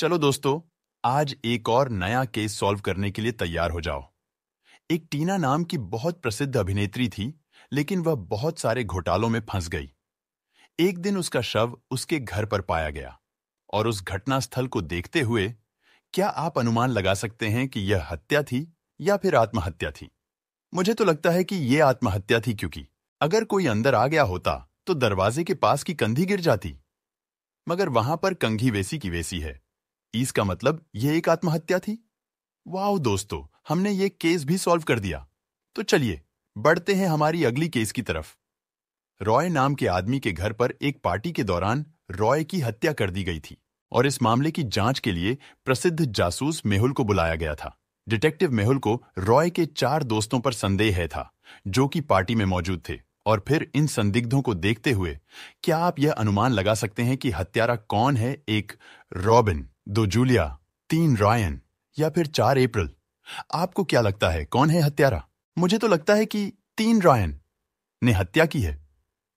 चलो दोस्तों आज एक और नया केस सॉल्व करने के लिए तैयार हो जाओ एक टीना नाम की बहुत प्रसिद्ध अभिनेत्री थी लेकिन वह बहुत सारे घोटालों में फंस गई एक दिन उसका शव उसके घर पर पाया गया और उस घटनास्थल को देखते हुए क्या आप अनुमान लगा सकते हैं कि यह हत्या थी या फिर आत्महत्या थी मुझे तो लगता है कि यह आत्महत्या थी क्योंकि अगर कोई अंदर आ गया होता तो दरवाजे के पास की कंधी गिर जाती मगर वहां पर कंघी वैसी की वैसी है इसका मतलब यह एक आत्महत्या थी वाओ दोस्तों हमने ये केस भी सॉल्व कर दिया तो चलिए बढ़ते हैं हमारी अगली केस की तरफ रॉय नाम के आदमी के घर पर एक पार्टी के दौरान रॉय की हत्या कर दी गई थी और इस मामले की जांच के लिए प्रसिद्ध जासूस मेहुल को बुलाया गया था डिटेक्टिव मेहुल को रॉय के चार दोस्तों पर संदेह है था जो कि पार्टी में मौजूद थे और फिर इन संदिग्धों को देखते हुए क्या आप यह अनुमान लगा सकते हैं कि हत्यारा कौन है एक रॉबिन दो जूलिया तीन रायन या फिर चार अप्रैल आपको क्या लगता है कौन है हत्यारा मुझे तो लगता है कि तीन रायन ने हत्या की है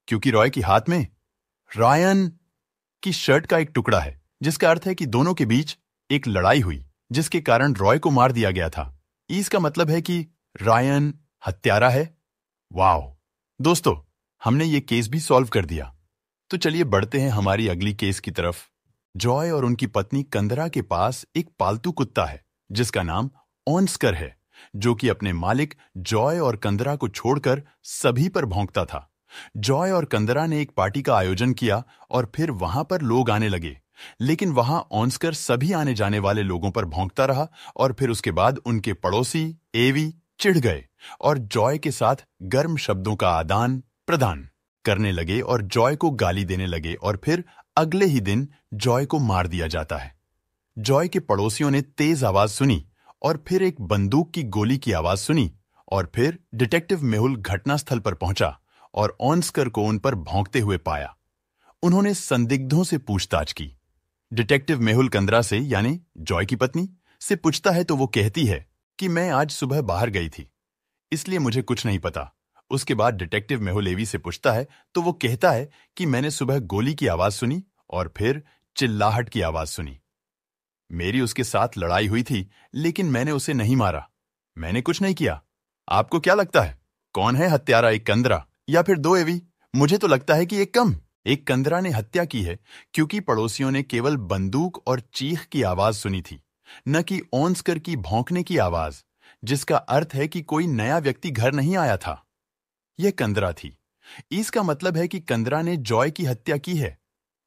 क्योंकि रॉय के हाथ में रायन की शर्ट का एक टुकड़ा है जिसका अर्थ है कि दोनों के बीच एक लड़ाई हुई जिसके कारण रॉय को मार दिया गया था इसका मतलब है कि रायन हत्यारा है वाओ दोस्तों हमने ये केस भी सॉल्व कर दिया तो चलिए बढ़ते हैं हमारी अगली केस की तरफ जॉय और उनकी पत्नी कंदरा के पास एक पालतू कुत्ता है जिसका नाम ऑन्स्कर है जो कि अपने मालिक जॉय और कंदरा को छोड़कर सभी पर भोंकता था जॉय और कंदरा ने एक पार्टी का आयोजन किया और फिर वहां पर लोग आने लगे लेकिन वहां ऑन्स्कर सभी आने जाने वाले लोगों पर भोंकता रहा और फिर उसके बाद उनके पड़ोसी एवी चिढ़ गए और जॉय के साथ गर्म शब्दों का आदान प्रदान करने लगे और जॉय को गाली देने लगे और फिर अगले ही दिन जॉय को मार दिया जाता है जॉय के पड़ोसियों ने तेज आवाज सुनी और फिर एक बंदूक की गोली की आवाज सुनी और फिर डिटेक्टिव मेहुल घटनास्थल पर पहुंचा और ऑन्सकर को उन पर भौंकते हुए पाया उन्होंने संदिग्धों से पूछताछ की डिटेक्टिव मेहुल कंदरा से यानी जॉय की पत्नी से पूछता है तो वो कहती है कि मैं आज सुबह बाहर गई थी इसलिए मुझे कुछ नहीं पता उसके बाद डिटेक्टिव मेहुल एवी से पूछता है तो वो कहता है कि मैंने सुबह गोली की आवाज सुनी और फिर चिल्लाहट की आवाज सुनी मेरी उसके साथ लड़ाई हुई थी लेकिन मैंने उसे नहीं मारा मैंने कुछ नहीं किया आपको क्या लगता है कौन है हत्यारा एक कंदरा या फिर दो एवी मुझे तो लगता है कि एक कम एक कंदरा ने हत्या की है क्योंकि पड़ोसियों ने केवल बंदूक और चीख की आवाज सुनी थी न कि ओंसकर की भौंकने की आवाज जिसका अर्थ है कि कोई नया व्यक्ति घर नहीं आया था यह कंदरा थी इसका मतलब है कि कंदरा ने जॉय की हत्या की है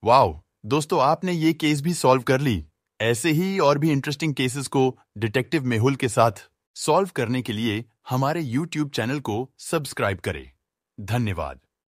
वाओ दोस्तों आपने ये केस भी सॉल्व कर ली ऐसे ही और भी इंटरेस्टिंग केसेस को डिटेक्टिव मेहुल के साथ सॉल्व करने के लिए हमारे यूट्यूब चैनल को सब्सक्राइब करें धन्यवाद